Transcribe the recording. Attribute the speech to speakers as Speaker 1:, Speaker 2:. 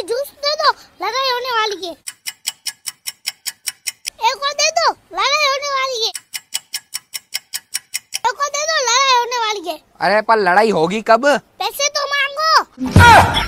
Speaker 1: मुझे जूस दे दो लड़ाई होने वाली है एक और दे दो लड़ाई होने वाली है एक और दे दो लड़ाई होने वाली है
Speaker 2: अरे पर लड़ाई होगी कब
Speaker 1: पैसे तो मांगो